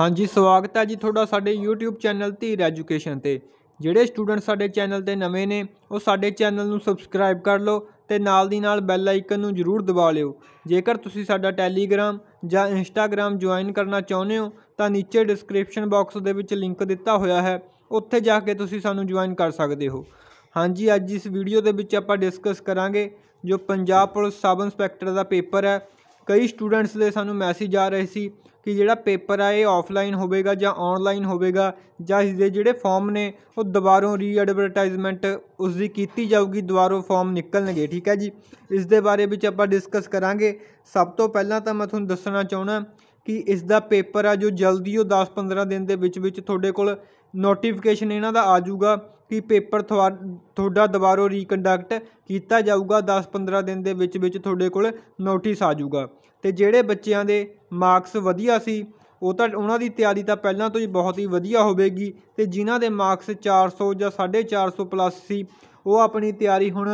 ਹਾਂਜੀ ਸਵਾਗਤ ਹੈ ਜੀ ਤੁਹਾਡਾ ਸਾਡੇ YouTube ਚੈਨਲ ਧੀਰ ਐਜੂਕੇਸ਼ਨ ਤੇ ਜਿਹੜੇ ਸਟੂਡੈਂਟ ਸਾਡੇ ਚੈਨਲ ਤੇ ਨਵੇਂ ਨੇ ਉਹ ਸਾਡੇ ਚੈਨਲ ਨੂੰ ਸਬਸਕ੍ਰਾਈਬ ਕਰ ਲਓ ਤੇ ਨਾਲ ਦੀ ਨਾਲ ਬੈਲ ਆਈਕਨ ਨੂੰ ਜ਼ਰੂਰ ਦਬਾ ਲਿਓ ਜੇਕਰ ਤੁਸੀਂ ਸਾਡਾ ਟੈਲੀਗ੍ਰਾਮ ਜਾਂ ਇੰਸਟਾਗ੍ਰਾਮ ਜੁਆਇਨ ਕਰਨਾ ਚਾਹੁੰਦੇ ਹੋ ਤਾਂ ਨੀਚੇ ਡਿਸਕ੍ਰਿਪਸ਼ਨ ਬਾਕਸ ਦੇ ਵਿੱਚ ਲਿੰਕ ਦਿੱਤਾ ਹੋਇਆ ਹੈ ਉੱਥੇ ਜਾ ਕੇ ਤੁਸੀਂ ਸਾਨੂੰ ਜੁਆਇਨ ਕਰ ਸਕਦੇ ਹੋ ਹਾਂਜੀ ਅੱਜ ਇਸ ਵੀਡੀਓ ਦੇ ਵਿੱਚ ਆਪਾਂ ਡਿਸਕਸ ਕਰਾਂਗੇ ਜੋ ਪੰਜਾਬ ਪੁਲਿਸ ਸਬ ਇੰਸਪੈਕਟਰ ਦਾ ਪੇਪਰ ਹੈ ਕਈ ਸਟੂਡੈਂਟਸ ਦੇ ਸਾਨੂੰ ਮੈਸੇਜ ਆ ਰਹੇ ਸੀ ਕਿ ਜਿਹੜਾ ਪੇਪਰ ਆ ਇਹ ਆਫਲਾਈਨ ਹੋਵੇਗਾ ਜਾਂ ਆਨਲਾਈਨ ਹੋਵੇਗਾ ਜਾਂ ਇਸ ਦੇ ਜਿਹੜੇ ਫਾਰਮ ਨੇ ਉਹ ਦੁਬਾਰੋਂ ਰੀਐਡਵਰਟਾਈਜ਼ਮੈਂਟ ਉਸ ਦੀ ਕੀਤੀ ਜਾਊਗੀ ਦੁਬਾਰੋਂ ਫਾਰਮ ਨਿਕਲਣਗੇ ਠੀਕ ਹੈ ਜੀ ਇਸ ਦੇ ਬਾਰੇ ਵਿੱਚ ਆਪਾਂ ਡਿਸਕਸ ਕਰਾਂਗੇ ਸਭ ਤੋਂ ਪਹਿਲਾਂ ਤਾਂ ਮੈਂ ਤੁਹਾਨੂੰ ਦੱਸਣਾ ਚਾਹਣਾ ਕਿ ਇਸ ਦਾ ਪੇਪਰ ਆ ਜੋ ਜਲਦੀ ਉਹ 10-15 ਦਿਨ ਦੇ ਵਿੱਚ ਵਿੱਚ ਤੁਹਾਡੇ ਕੋਲ ਨੋਟੀਫਿਕੇਸ਼ਨ ਇਹਨਾਂ ਦਾ ਆ ਜਾਊਗਾ ਕਿ ਪੇਪਰ ਤੁਹਾਡਾ ਦੁਬਾਰਾ ਰੀਕੰਡਕਟ ਕੀਤਾ ਜਾਊਗਾ 10-15 ਦਿਨ ਦੇ ਵਿੱਚ ਵਿੱਚ ਤੁਹਾਡੇ ਕੋਲ ਨੋਟਿਸ ਆ ਜਾਊਗਾ ਤੇ ਜਿਹੜੇ ਬੱਚਿਆਂ ਦੇ ਮਾਰਕਸ ਵਧੀਆ ਸੀ ਉਹ ਤਾਂ ਉਹਨਾਂ ਦੀ ਤਿਆਰੀ ਤਾਂ ਪਹਿਲਾਂ ਤੋਂ ਹੀ ਬਹੁਤ ਹੀ ਵਧੀਆ ਹੋਵੇਗੀ ਤੇ ਜਿਨ੍ਹਾਂ ਦੇ ਮਾਰਕਸ 400 ਜਾਂ 450 ਪਲੱਸ ਸੀ ਉਹ ਆਪਣੀ ਤਿਆਰੀ ਹੁਣ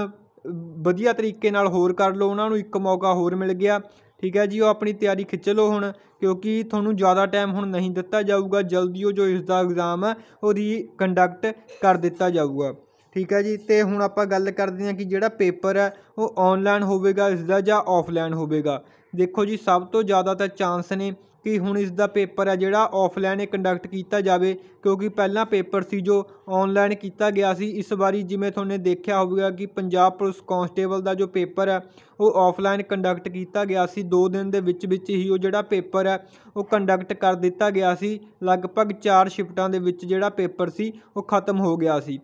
ਵਧੀਆ ਤਰੀਕੇ ਨਾਲ ਹੋਰ ਕਰ ਲਓ ਉਹਨਾਂ ਨੂੰ ਇੱਕ ਮੌਕਾ ਹੋਰ ਮਿਲ ਗਿਆ ਠੀਕ ਹੈ ਜੀ ਉਹ ਆਪਣੀ ਤਿਆਰੀ ਖਿੱਚ ਲਓ ਹੁਣ ਕਿਉਂਕਿ ਤੁਹਾਨੂੰ ਜ਼ਿਆਦਾ ਟਾਈਮ ਹੁਣ ਨਹੀਂ ਦਿੱਤਾ ਜਾਊਗਾ ਜਲਦੀ ਉਹ ਜੋ ਇਸ ਦਾ ਐਗਜ਼ਾਮ ਹੈ ਉਹਦੀ ਕੰਡਕਟ ਕਰ ਦਿੱਤਾ ਜਾਊਗਾ ਠੀਕ ਹੈ ਜੀ ਤੇ ਹੁਣ ਆਪਾਂ ਗੱਲ ਕਰਦੇ ਹਾਂ ਕਿ ਜਿਹੜਾ ਪੇਪਰ ਹੈ ਉਹ ਆਨਲਾਈਨ ਹੋਵੇਗਾ ਇਸ ਦਾ ਜਾਂ ਆਫਲਾਈਨ ਹੋਵੇਗਾ ਦੇਖੋ ਜੀ ਸਭ ਤੋਂ ਜ਼ਿਆਦਾ ਤਾਂ ਚਾਂਸ ਨੇ ਕਿ ਹੁਣ ਇਸ ਦਾ ਪੇਪਰ ਹੈ ਜਿਹੜਾ ਆਫਲਾਈਨ ਹੀ ਕੰਡਕਟ ਕੀਤਾ ਜਾਵੇ ਕਿਉਂਕਿ ਪਹਿਲਾਂ ਪੇਪਰ ਸੀ ਜੋ ਆਨਲਾਈਨ ਕੀਤਾ ਗਿਆ ਸੀ ਇਸ ਵਾਰੀ ਜਿਵੇਂ ਤੁਹਾਨੂੰ ਦੇਖਿਆ ਹੋਵੇਗਾ ਕਿ ਪੰਜਾਬ ਪੁਲਿਸ ਕਾਂਸਟੇਬਲ ਦਾ ਜੋ ਪੇਪਰ ਹੈ ਉਹ ਆਫਲਾਈਨ ਕੰਡਕਟ ਕੀਤਾ ਗਿਆ ਸੀ 2 ਦਿਨ ਦੇ ਵਿੱਚ ਵਿੱਚ ਹੀ ਉਹ ਜਿਹੜਾ ਪੇਪਰ ਹੈ ਉਹ ਕੰਡਕਟ ਕਰ ਦਿੱਤਾ ਗਿਆ ਸੀ ਲਗਭਗ 4 ਸ਼ਿਫਟਾਂ ਦੇ ਵਿੱਚ ਜਿਹੜਾ ਪੇਪਰ ਸੀ ਉਹ ਖਤਮ ਹੋ ਗਿਆ ਸੀ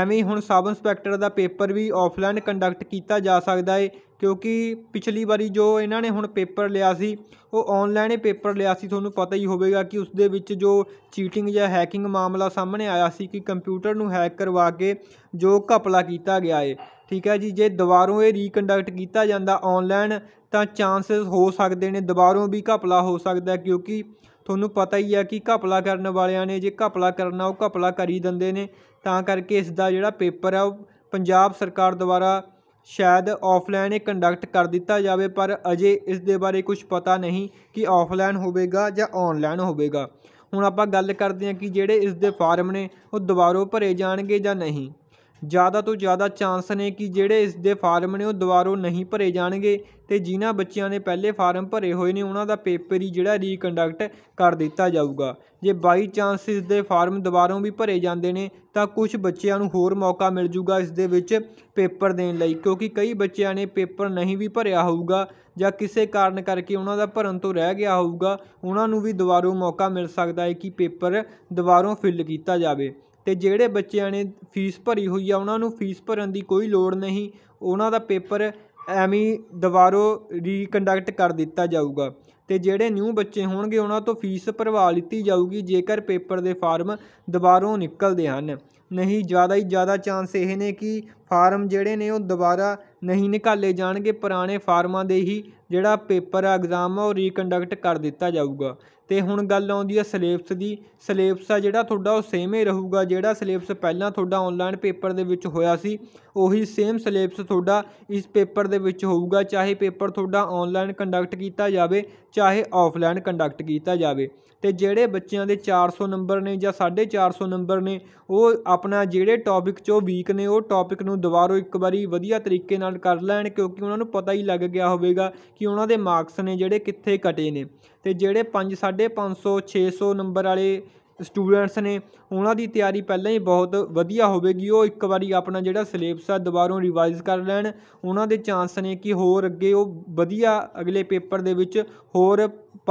ਐਵੇਂ ਹੁਣ ਸਬ ਇੰਸਪੈਕਟਰ ਦਾ ਪੇਪਰ ਵੀ ਆਫਲਾਈਨ ਕੰਡਕਟ ਕੀਤਾ ਜਾ ਸਕਦਾ ਹੈ ਕਿਉਂਕਿ ਪਿਛਲੀ ਵਾਰੀ ਜੋ ਇਹਨਾਂ ਨੇ ਹੁਣ ਪੇਪਰ ਲਿਆ ਸੀ ਉਹ ਆਨਲਾਈਨ ਹੀ ਪੇਪਰ ਲਿਆ ਸੀ ਤੁਹਾਨੂੰ ਪਤਾ ਹੀ ਹੋਵੇਗਾ ਕਿ ਉਸ ਦੇ ਵਿੱਚ ਜੋ ਚੀਟਿੰਗ ਜਾਂ ਹੈਕਿੰਗ ਮਾਮਲਾ ਸਾਹਮਣੇ ਆਇਆ ਸੀ ਕਿ ਕੰਪਿਊਟਰ ਨੂੰ ਹੈਕ ਕਰਵਾ ਕੇ ਜੋ ਘਪਲਾ ਕੀਤਾ ਗਿਆ ਏ ਠੀਕ ਹੈ ਜੀ ਜੇ ਦੁਬਾਰੋਂ ਇਹ ਰੀਕੰਡਕਟ ਕੀਤਾ ਜਾਂਦਾ ਆਨਲਾਈਨ ਤਾਂ ਚਾਂਸਸ ਹੋ ਸਕਦੇ ਨੇ ਦੁਬਾਰੋਂ ਵੀ ਘਪਲਾ ਹੋ ਸਕਦਾ ਕਿਉਂਕਿ ਤੁਹਾਨੂੰ ਪਤਾ ਹੀ ਹੈ ਕਿ ਘਪਲਾ ਕਰਨ ਵਾਲਿਆਂ ਨੇ ਜੇ ਘਪਲਾ ਕਰਨਾ ਉਹ ਘਪਲਾ ਕਰੀ ਦਿੰਦੇ ਨੇ ਤਾਂ ਕਰਕੇ ਇਸ ਦਾ ਜਿਹੜਾ ਪੇਪਰ ਹੈ ਉਹ ਪੰਜਾਬ ਸਰਕਾਰ ਦੁਆਰਾ ਸ਼ਾਇਦ ਆਫਲਾਈਨ ਹੀ ਕੰਡਕਟ ਕਰ ਦਿੱਤਾ ਜਾਵੇ ਪਰ ਅਜੇ ਇਸ ਦੇ ਬਾਰੇ ਕੁਝ ਪਤਾ ਨਹੀਂ ਕਿ ਆਫਲਾਈਨ ਹੋਵੇਗਾ ਜਾਂ ਆਨਲਾਈਨ ਹੋਵੇਗਾ ਹੁਣ ਆਪਾਂ ਗੱਲ ਕਰਦੇ ਹਾਂ ਕਿ ਜਿਹੜੇ ਇਸ ਦੇ ਫਾਰਮ ਨੇ ਉਹ ਦੁਬਾਰਾ ਭਰੇ ਜਾਣਗੇ ਜਾਂ ਨਹੀਂ ਜ਼ਿਆਦਾ ਤੋਂ ਜ਼ਿਆਦਾ ਚਾਂਸ ਨੇ ਕਿ ਜਿਹੜੇ ਇਸ ਦੇ ਫਾਰਮ ਨੇ ਉਹ ਦੁਬਾਰੋਂ ਨਹੀਂ ਭਰੇ ਜਾਣਗੇ ਤੇ ਜਿਨ੍ਹਾਂ ਬੱਚਿਆਂ ਨੇ ਪਹਿਲੇ ਫਾਰਮ ਭਰੇ ਹੋਏ ਨੇ ਉਹਨਾਂ ਦਾ ਪੇਪਰ ਹੀ ਜਿਹੜਾ ਰੀਕੰਡਕਟ ਕਰ ਦਿੱਤਾ ਜਾਊਗਾ ਜੇ ਬਾਈ ਚਾਂਸ ਇਸ ਦੇ ਫਾਰਮ ਦੁਬਾਰੋਂ ਵੀ ਭਰੇ ਜਾਂਦੇ ਨੇ ਤਾਂ ਕੁਝ ਬੱਚਿਆਂ ਨੂੰ ਹੋਰ ਮੌਕਾ ਮਿਲ ਜੂਗਾ ਇਸ ਦੇ ਵਿੱਚ ਪੇਪਰ ਦੇਣ ਲਈ ਕਿਉਂਕਿ ਕਈ ਬੱਚਿਆਂ ਨੇ ਪੇਪਰ ਨਹੀਂ ਵੀ ਭਰਿਆ ਹੋਊਗਾ ਜਾਂ ਕਿਸੇ ਕਾਰਨ ਕਰਕੇ ਉਹਨਾਂ ਦਾ ਭਰਨ ਤੋਂ ਰਹਿ ਗਿਆ ਹੋਊਗਾ ਉਹਨਾਂ ਨੂੰ ਵੀ ਦੁਬਾਰੋਂ ਮੌਕਾ ਮਿਲ ਸਕਦਾ ਹੈ ਕਿ ਪੇਪਰ ਦੁਬਾਰੋਂ ਫਿਲ ਕੀਤਾ ਜਾਵੇ ਤੇ ਜਿਹੜੇ ਬੱਚਿਆਂ ਨੇ ਫੀਸ ਭਰੀ ਹੋਈ ਆ ਉਹਨਾਂ ਨੂੰ ਫੀਸ ਭਰਨ ਦੀ ਕੋਈ ਲੋੜ ਨਹੀਂ ਉਹਨਾਂ ਦਾ ਪੇਪਰ ਐਵੇਂ ਦੁਬਾਰੋ ਰੀਕੰਡਕਟ ਕਰ ਦਿੱਤਾ ਜਾਊਗਾ ਤੇ ਜਿਹੜੇ ਨਿਊ ਬੱਚੇ ਹੋਣਗੇ ਉਹਨਾਂ ਤੋਂ ਫੀਸ ਭਰਵਾ ਲਿੱਤੀ ਜਾਊਗੀ ਜੇਕਰ ਪੇਪਰ ਦੇ ਫਾਰਮ ਦੁਬਾਰੋਂ ਨਿਕਲਦੇ ਹਨ ਨਹੀਂ ਜ਼ਿਆਦਾ ਹੀ ਜ਼ਿਆਦਾ ਚਾਂਸ ਇਹ ਨੇ ਕਿ ਫਾਰਮ ਜਿਹੜੇ ਨੇ ਉਹ ਦੁਬਾਰਾ ਨਹੀਂ ਨਿਕਾਲੇ ਜਾਣਗੇ ਪੁਰਾਣੇ ਫਾਰਮਾਂ ਦੇ ਹੀ ਜਿਹੜਾ ਪੇਪਰ ਐਗਜ਼ਾਮ ਉਹ ਰੀਕੰਡਕਟ ਕਰ ਦਿੱਤਾ ਜਾਊਗਾ ਤੇ ਹੁਣ ਗੱਲ ਆਉਂਦੀ ਹੈ ਸਿਲੇਬਸ ਦੀ ਸਿਲੇਬਸ ਆ ਜਿਹੜਾ ਤੁਹਾਡਾ ਉਹ ਸੇਮ ਹੀ ਰਹੂਗਾ ਜਿਹੜਾ ਸਿਲੇਬਸ ਪਹਿਲਾਂ ਤੁਹਾਡਾ ਆਨਲਾਈਨ ਪੇਪਰ ਦੇ ਵਿੱਚ ਹੋਇਆ ਸੀ ਉਹੀ ਸੇਮ ਸਿਲੇਬਸ ਤੁਹਾਡਾ ਇਸ ਪੇਪਰ ਦੇ ਵਿੱਚ ਹੋਊਗਾ ਚਾਹੇ ਪੇਪਰ ਤੁਹਾਡਾ ਆਨਲਾਈਨ ਕੰਡਕਟ ਕੀਤਾ ਜਾਵੇ ਚਾਹੇ ਆਫਲਾਈਨ ਕੰਡਕਟ ਕੀਤਾ ਜਾਵੇ ਤੇ ਜਿਹੜੇ ਬੱਚਿਆਂ ਦੇ 400 ਨੰਬਰ ਨੇ ਜਾਂ 450 ਨੰਬਰ ਨੇ ਉਹ ਆਪਣਾ ਜਿਹੜੇ ਟੌਪਿਕ 'ਚੋਂ ਵੀਕ ਨੇ ਉਹ ਟੌਪਿਕ ਨੂੰ ਦੁਬਾਰਾ ਇੱਕ ਵਾਰੀ ਵਧੀਆ ਤਰੀਕੇ ਨਾਲ ਕਰ ਲੈਣ ਕਿਉਂਕਿ ਉਹਨਾਂ ਨੂੰ ਪਤਾ ਹੀ ਲੱਗ ਗਿਆ ਹੋਵੇਗਾ ਕਿ ਉਹਨਾਂ ਦੇ ਮਾਰਕਸ ਨੇ ਜਿਹੜੇ ਕਿੱਥੇ ਕਟੇ ਨੇ ਤੇ ਜਿਹੜੇ 5 550 600 ਨੰਬਰ ਵਾਲੇ ਸਟੂਡੈਂਟਸ ਨੇ ਉਹਨਾਂ ਦੀ ਤਿਆਰੀ ਪਹਿਲਾਂ ਹੀ ਬਹੁਤ ਵਧੀਆ ਹੋਵੇਗੀ ਉਹ ਇੱਕ ਵਾਰੀ ਆਪਣਾ ਜਿਹੜਾ ਸਿਲੇਬਸ ਆ ਦੁਬਾਰੋਂ ਰਿਵਾਈਜ਼ ਕਰ ਲੈਣ ਉਹਨਾਂ ਦੇ ਚਾਂਸ ਨੇ ਕਿ ਹੋਰ ਅੱਗੇ ਉਹ ਵਧੀਆ ਅਗਲੇ ਪੇਪਰ ਦੇ ਵਿੱਚ ਹੋਰ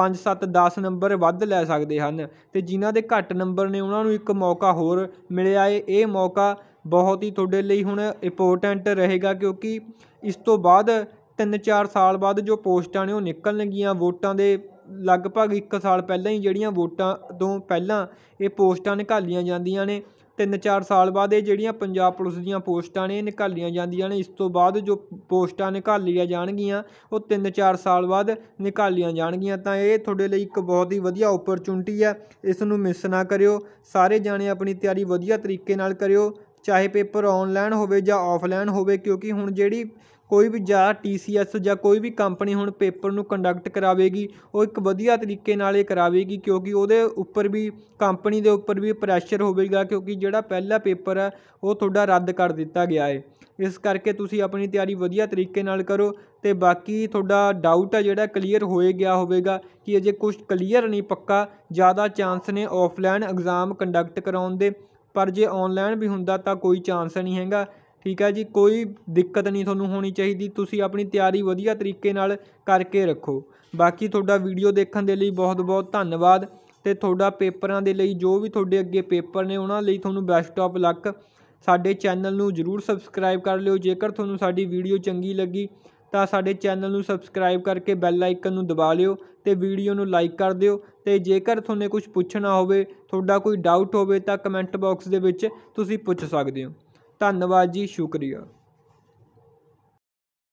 5 7 10 ਨੰਬਰ ਵੱਧ ਲੈ ਸਕਦੇ ਹਨ ਤੇ ਜਿਨ੍ਹਾਂ ਦੇ ਘੱਟ ਨੰਬਰ ਨੇ ਉਹਨਾਂ ਨੂੰ ਇੱਕ ਮੌਕਾ ਹੋਰ ਮਿਲਿਆ ਏ ਇਹ ਮੌਕਾ ਬਹੁਤ ਹੀ ਤੁਹਾਡੇ ਲਈ ਹੁਣ ਇੰਪੋਰਟੈਂਟ ਰਹੇਗਾ ਕਿਉਂਕਿ ਇਸ ਤੋਂ ਬਾਅਦ 3-4 ਸਾਲ ਬਾਅਦ ਜੋ ਪੋਸਟਾਂ ਨੇ ਉਹ ਨਿਕਲਣਗੀਆਂ ਵੋਟਾਂ ਦੇ ਲਗਭਗ 1 ਸਾਲ ਪਹਿਲਾਂ ਹੀ ਜਿਹੜੀਆਂ ਵੋਟਾਂ ਤੋਂ ਪਹਿਲਾਂ ਇਹ ਪੋਸਟਾਂ ਨਿਕਾਲੀਆਂ ਜਾਂਦੀਆਂ ਨੇ ਤਿੰਨ ਚਾਰ ਸਾਲ ਬਾਅਦ ਇਹ ਜਿਹੜੀਆਂ ਪੰਜਾਬ ਪੁਲਿਸ ਦੀਆਂ ਪੋਸਟਾਂ ਨੇ ਨਿਕਾਲੀਆਂ ਜਾਂਦੀਆਂ ਨੇ ਇਸ ਤੋਂ ਬਾਅਦ ਜੋ ਪੋਸਟਾਂ ਨਿਕਾਲੀਆਂ ਜਾਣਗੀਆਂ ਉਹ ਤਿੰਨ ਚਾਰ ਸਾਲ ਬਾਅਦ ਨਿਕਾਲੀਆਂ ਜਾਣਗੀਆਂ ਤਾਂ ਇਹ ਤੁਹਾਡੇ ਲਈ ਇੱਕ ਬਹੁਤ ਹੀ ਵਧੀਆ ਓਪਰਚੁਨਿਟੀ ਹੈ ਇਸ ਨੂੰ ਮਿਸ ਨਾ ਕਰਿਓ ਸਾਰੇ ਜਾਣੇ ਆਪਣੀ ਤਿਆਰੀ ਵਧੀਆ ਤਰੀਕੇ ਨਾਲ ਕਰਿਓ ਚਾਹੇ ਪੇਪਰ ਆਨਲਾਈਨ ਹੋਵੇ ਜਾਂ ਆਫਲਾਈਨ ਹੋਵੇ ਕਿਉਂਕਿ ਹੁਣ ਜਿਹੜੀ ਕੋਈ ਵੀ ਜਾਂ TCS ਜਾਂ ਕੋਈ ਵੀ ਕੰਪਨੀ ਹੁਣ ਪੇਪਰ ਨੂੰ ਕੰਡਕਟ ਕਰਾਵੇਗੀ ਉਹ ਇੱਕ ਵਧੀਆ ਤਰੀਕੇ ਨਾਲ ਇਹ ਕਰਾਵੇਗੀ ਕਿਉਂਕਿ ਉਹਦੇ ਉੱਪਰ ਵੀ ਕੰਪਨੀ ਦੇ ਉੱਪਰ ਵੀ ਪ੍ਰੈਸ਼ਰ ਹੋਵੇਗਾ ਕਿਉਂਕਿ ਜਿਹੜਾ ਪਹਿਲਾ ਪੇਪਰ ਹੈ ਉਹ ਤੁਹਾਡਾ ਰੱਦ ਕਰ ਦਿੱਤਾ ਗਿਆ ਹੈ ਇਸ ਕਰਕੇ ਤੁਸੀਂ ਆਪਣੀ ਤਿਆਰੀ ਵਧੀਆ ਤਰੀਕੇ ਨਾਲ ਕਰੋ ਤੇ ਬਾਕੀ ਤੁਹਾਡਾ ਡਾਊਟ ਹੈ ਜਿਹੜਾ ਕਲੀਅਰ ਹੋਏ ਗਿਆ ਹੋਵੇਗਾ ਕਿ ਅਜੇ ਕੁਝ ਕਲੀਅਰ ਨਹੀਂ ਪੱਕਾ ਜ਼ਿਆਦਾ ਚਾਂਸ ਨੇ ਆਫਲਾਈਨ ਐਗਜ਼ਾਮ ਕੰਡਕਟ ਕਰਾਉਣ ਦੇ ਪਰ ਜੇ ਆਨਲਾਈਨ ਵੀ ਹੁੰਦਾ ਤਾਂ ਕੋਈ ਚਾਂਸ ਨਹੀਂ ਹੈਗਾ ਠੀਕ ਹੈ ਜੀ ਕੋਈ ਦਿੱਕਤ ਨਹੀਂ ਤੁਹਾਨੂੰ ਹੋਣੀ ਚਾਹੀਦੀ ਤੁਸੀਂ ਆਪਣੀ ਤਿਆਰੀ ਵਧੀਆ ਤਰੀਕੇ ਨਾਲ ਕਰਕੇ ਰੱਖੋ ਬਾਕੀ ਤੁਹਾਡਾ ਵੀਡੀਓ ਦੇਖਣ ਦੇ ਲਈ ਬਹੁਤ-ਬਹੁਤ ਧੰਨਵਾਦ ਤੇ ਤੁਹਾਡਾ ਪੇਪਰਾਂ ਦੇ ਲਈ ਜੋ ਵੀ ਤੁਹਾਡੇ ਅੱਗੇ ਪੇਪਰ ਨੇ ਉਹਨਾਂ ਲਈ ਤੁਹਾਨੂੰ ਬੈਸਟ ਆਫ ਲੱਕ ਸਾਡੇ ਚੈਨਲ ਨੂੰ ਜਰੂਰ ਸਬਸਕ੍ਰਾਈਬ ਕਰ ਲਿਓ ਜੇਕਰ ਤੁਹਾਨੂੰ ਸਾਡੀ ਵੀਡੀਓ ਚੰਗੀ ਲੱਗੀ ਤਾਂ ਸਾਡੇ ਚੈਨਲ ਨੂੰ ਸਬਸਕ੍ਰਾਈਬ ਕਰਕੇ ਬੈਲ ਆਈਕਨ ਨੂੰ ਦਬਾ ਲਿਓ ਤੇ ਵੀਡੀਓ ਨੂੰ ਲਾਈਕ ਕਰ ਦਿਓ ਤੇ ਜੇਕਰ ਤੁਹਾਨੂੰ ਕੁਝ ਪੁੱਛਣਾ ਹੋਵੇ ਤੁਹਾਡਾ ਕੋਈ ਡਾਊਟ ਹੋਵੇ ਤਾਂ ਕਮੈਂਟ ਬਾਕਸ ਦੇ ਵਿੱਚ ਤੁਸੀਂ ਪੁੱਛ ਸਕਦੇ ਹੋ ਧੰਨਵਾਦ ਜੀ ਸ਼ੁਕਰੀਆ